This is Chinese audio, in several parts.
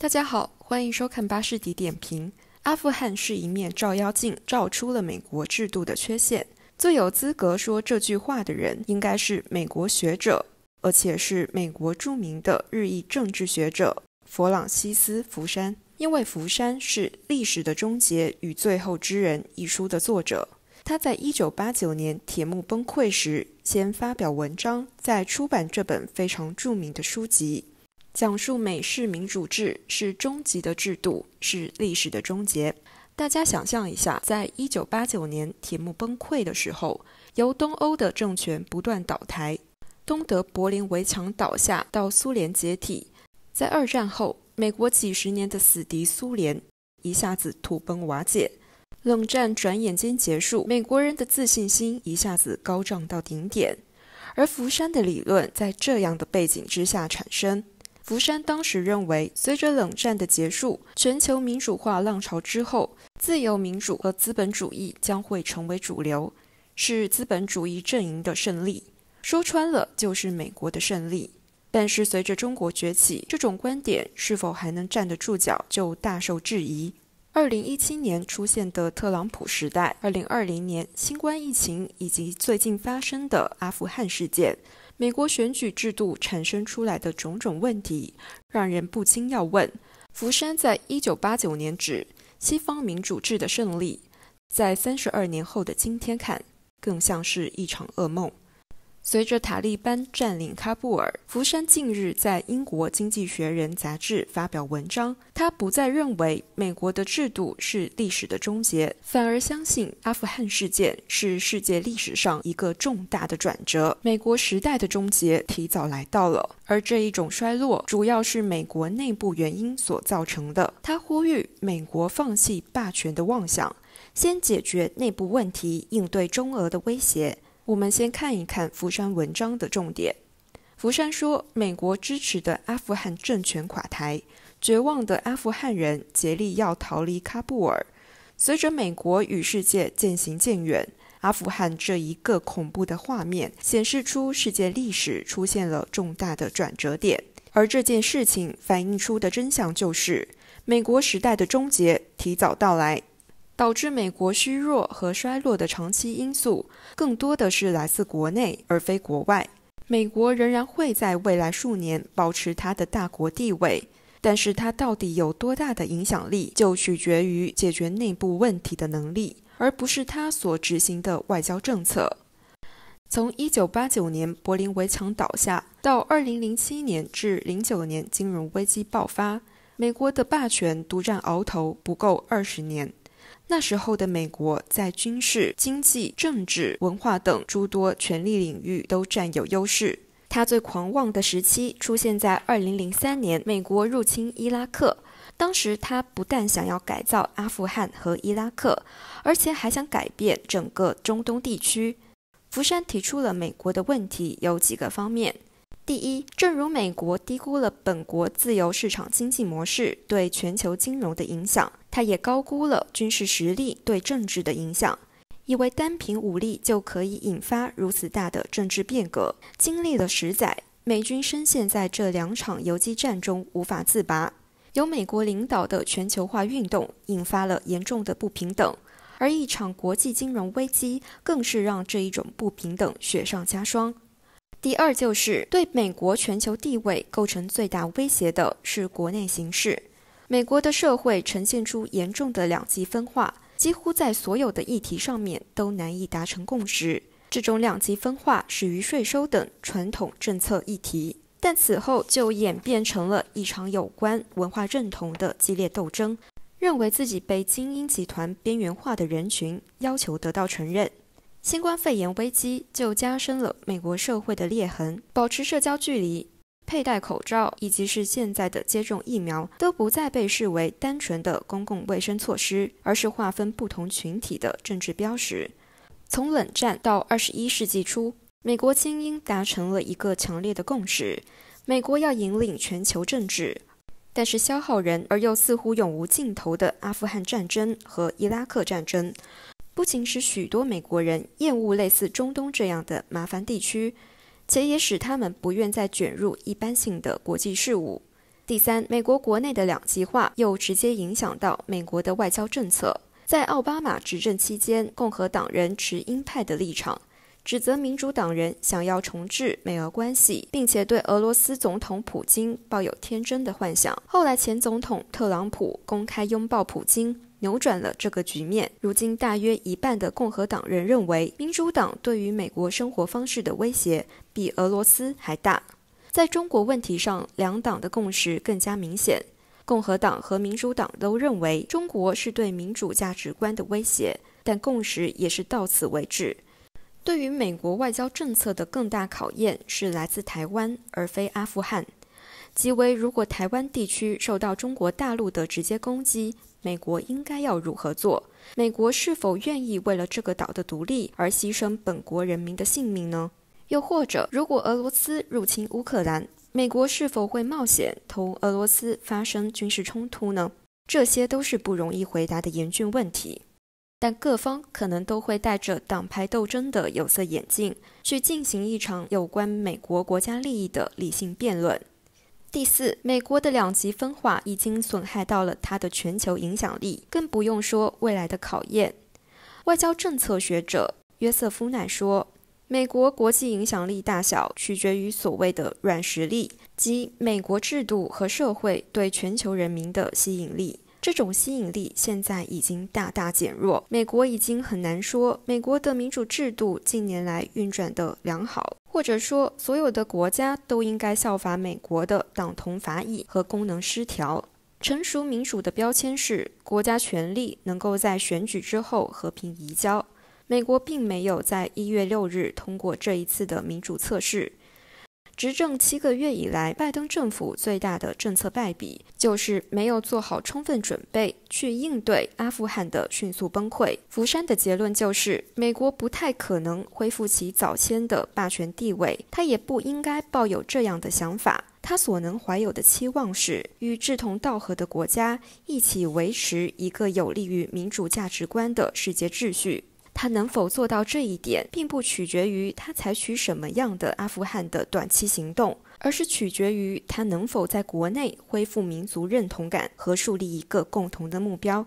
大家好，欢迎收看《巴士底点评》。阿富汗是一面照妖镜，照出了美国制度的缺陷。最有资格说这句话的人，应该是美国学者，而且是美国著名的日裔政治学者弗朗西斯·福山。因为福山是《历史的终结与最后之人》一书的作者，他在1989年铁幕崩溃时先发表文章，再出版这本非常著名的书籍。讲述美式民主制是终极的制度，是历史的终结。大家想象一下，在一九八九年铁幕崩溃的时候，由东欧的政权不断倒台，东德柏林围墙倒下，到苏联解体，在二战后美国几十年的死敌苏联一下子土崩瓦解，冷战转眼间结束，美国人的自信心一下子高涨到顶点，而福山的理论在这样的背景之下产生。福山当时认为，随着冷战的结束，全球民主化浪潮之后，自由民主和资本主义将会成为主流，是资本主义阵营的胜利。说穿了，就是美国的胜利。但是，随着中国崛起，这种观点是否还能站得住脚，就大受质疑。二零一七年出现的特朗普时代，二零二零年新冠疫情，以及最近发生的阿富汗事件。美国选举制度产生出来的种种问题，让人不禁要问：福山在1989年指西方民主制的胜利，在三十二年后的今天看，更像是一场噩梦。随着塔利班占领喀布尔，福山近日在《英国经济学人》杂志发表文章，他不再认为美国的制度是历史的终结，反而相信阿富汗事件是世界历史上一个重大的转折。美国时代的终结提早来到了，而这一种衰落主要是美国内部原因所造成的。他呼吁美国放弃霸权的妄想，先解决内部问题，应对中俄的威胁。我们先看一看福山文章的重点。福山说：“美国支持的阿富汗政权垮台，绝望的阿富汗人竭力要逃离喀布尔。随着美国与世界渐行渐远，阿富汗这一个恐怖的画面，显示出世界历史出现了重大的转折点。而这件事情反映出的真相就是，美国时代的终结提早到来。”导致美国虚弱和衰落的长期因素，更多的是来自国内而非国外。美国仍然会在未来数年保持它的大国地位，但是它到底有多大的影响力，就取决于解决内部问题的能力，而不是它所执行的外交政策。从一九八九年柏林围墙倒下到二零零七年至零九年金融危机爆发，美国的霸权独占鳌头不够二十年。那时候的美国在军事、经济、政治、文化等诸多权力领域都占有优势。他最狂妄的时期出现在二零零三年，美国入侵伊拉克。当时，他不但想要改造阿富汗和伊拉克，而且还想改变整个中东地区。福山提出了美国的问题有几个方面。第一，正如美国低估了本国自由市场经济模式对全球金融的影响，它也高估了军事实力对政治的影响，以为单凭武力就可以引发如此大的政治变革。经历了十载，美军深陷在这两场游击战中无法自拔。由美国领导的全球化运动引发了严重的不平等，而一场国际金融危机更是让这一种不平等雪上加霜。第二，就是对美国全球地位构成最大威胁的是国内形势。美国的社会呈现出严重的两极分化，几乎在所有的议题上面都难以达成共识。这种两极分化始于税收等传统政策议题，但此后就演变成了一场有关文化认同的激烈斗争。认为自己被精英集团边缘化的人群，要求得到承认。新冠肺炎危机就加深了美国社会的裂痕。保持社交距离、佩戴口罩，以及是现在的接种疫苗，都不再被视为单纯的公共卫生措施，而是划分不同群体的政治标识。从冷战到二十一世纪初，美国精英达成了一个强烈的共识：美国要引领全球政治。但是，消耗人而又似乎永无尽头的阿富汗战争和伊拉克战争。不仅使许多美国人厌恶类似中东这样的麻烦地区，且也使他们不愿再卷入一般性的国际事务。第三，美国国内的两极化又直接影响到美国的外交政策。在奥巴马执政期间，共和党人持鹰派的立场，指责民主党人想要重置美俄关系，并且对俄罗斯总统普京抱有天真的幻想。后来，前总统特朗普公开拥抱普京。扭转了这个局面。如今，大约一半的共和党人认为，民主党对于美国生活方式的威胁比俄罗斯还大。在中国问题上，两党的共识更加明显。共和党和民主党都认为中国是对民主价值观的威胁，但共识也是到此为止。对于美国外交政策的更大考验是来自台湾，而非阿富汗。即为，如果台湾地区受到中国大陆的直接攻击。美国应该要如何做？美国是否愿意为了这个岛的独立而牺牲本国人民的性命呢？又或者，如果俄罗斯入侵乌克兰，美国是否会冒险同俄罗斯发生军事冲突呢？这些都是不容易回答的严峻问题。但各方可能都会带着党派斗争的有色眼镜，去进行一场有关美国国家利益的理性辩论。第四，美国的两极分化已经损害到了它的全球影响力，更不用说未来的考验。外交政策学者约瑟夫奈说：“美国国际影响力大小取决于所谓的软实力，即美国制度和社会对全球人民的吸引力。”这种吸引力现在已经大大减弱。美国已经很难说，美国的民主制度近年来运转的良好，或者说所有的国家都应该效法美国的党同伐异和功能失调。成熟民主的标签是国家权力能够在选举之后和平移交。美国并没有在一月六日通过这一次的民主测试。执政七个月以来，拜登政府最大的政策败笔就是没有做好充分准备去应对阿富汗的迅速崩溃。福山的结论就是，美国不太可能恢复其早先的霸权地位，他也不应该抱有这样的想法。他所能怀有的期望是，与志同道合的国家一起维持一个有利于民主价值观的世界秩序。他能否做到这一点，并不取决于他采取什么样的阿富汗的短期行动，而是取决于他能否在国内恢复民族认同感和树立一个共同的目标。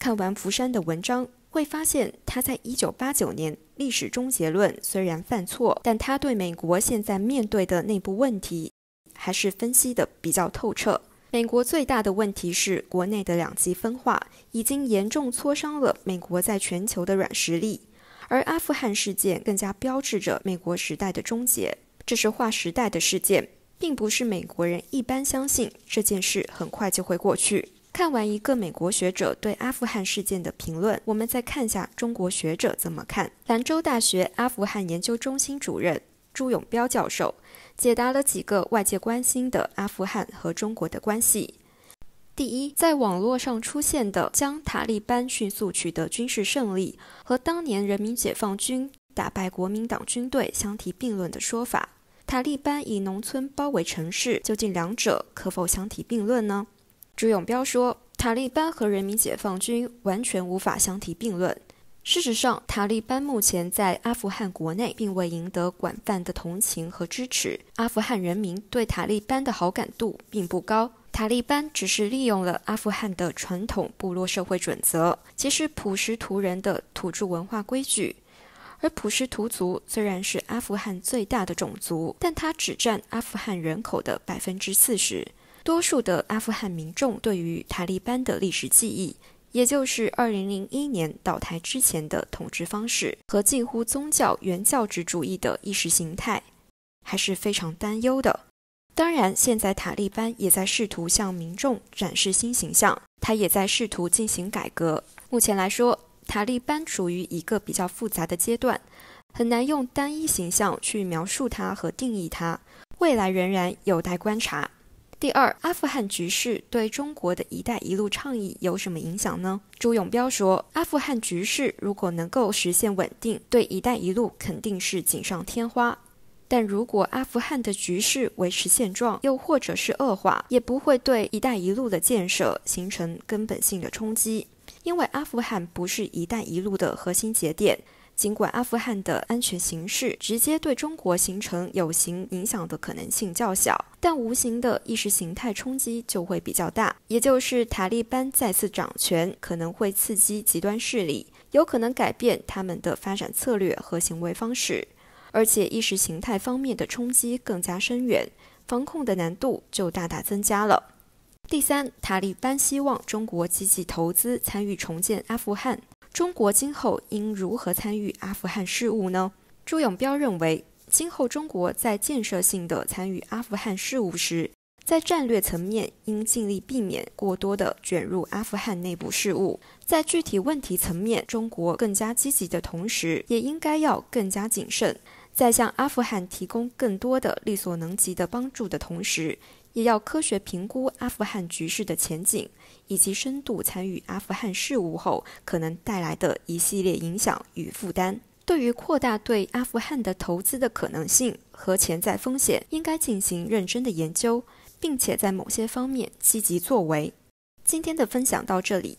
看完福山的文章，会发现他在一九八九年历史终结论虽然犯错，但他对美国现在面对的内部问题，还是分析的比较透彻。美国最大的问题是，国内的两极分化已经严重挫伤了美国在全球的软实力，而阿富汗事件更加标志着美国时代的终结，这是划时代的事件，并不是美国人一般相信这件事很快就会过去。看完一个美国学者对阿富汗事件的评论，我们再看下中国学者怎么看。兰州大学阿富汗研究中心主任。朱永彪教授解答了几个外界关心的阿富汗和中国的关系。第一，在网络上出现的将塔利班迅速取得军事胜利和当年人民解放军打败国民党军队相提并论的说法，塔利班以农村包围城市，究竟两者可否相提并论呢？朱永彪说，塔利班和人民解放军完全无法相提并论。事实上，塔利班目前在阿富汗国内并未赢得广泛的同情和支持。阿富汗人民对塔利班的好感度并不高。塔利班只是利用了阿富汗的传统部落社会准则，即普什图人的土著文化规矩。而普什图族虽然是阿富汗最大的种族，但它只占阿富汗人口的百分之四十。多数的阿富汗民众对于塔利班的历史记忆。也就是2001年倒台之前的统治方式和近乎宗教原教旨主义的意识形态，还是非常担忧的。当然，现在塔利班也在试图向民众展示新形象，他也在试图进行改革。目前来说，塔利班处于一个比较复杂的阶段，很难用单一形象去描述它和定义它。未来仍然有待观察。第二，阿富汗局势对中国的一带一路倡议有什么影响呢？朱永彪说，阿富汗局势如果能够实现稳定，对一带一路肯定是锦上添花；但如果阿富汗的局势维持现状，又或者是恶化，也不会对一带一路的建设形成根本性的冲击，因为阿富汗不是一带一路的核心节点。尽管阿富汗的安全形势直接对中国形成有形影响的可能性较小，但无形的意识形态冲击就会比较大。也就是塔利班再次掌权可能会刺激极端势力，有可能改变他们的发展策略和行为方式，而且意识形态方面的冲击更加深远，防控的难度就大大增加了。第三，塔利班希望中国积极投资参与重建阿富汗。中国今后应如何参与阿富汗事务呢？朱永彪认为，今后中国在建设性的参与阿富汗事务时，在战略层面应尽力避免过多的卷入阿富汗内部事务；在具体问题层面，中国更加积极的同时，也应该要更加谨慎，在向阿富汗提供更多的力所能及的帮助的同时。也要科学评估阿富汗局势的前景，以及深度参与阿富汗事务后可能带来的一系列影响与负担。对于扩大对阿富汗的投资的可能性和潜在风险，应该进行认真的研究，并且在某些方面积极作为。今天的分享到这里。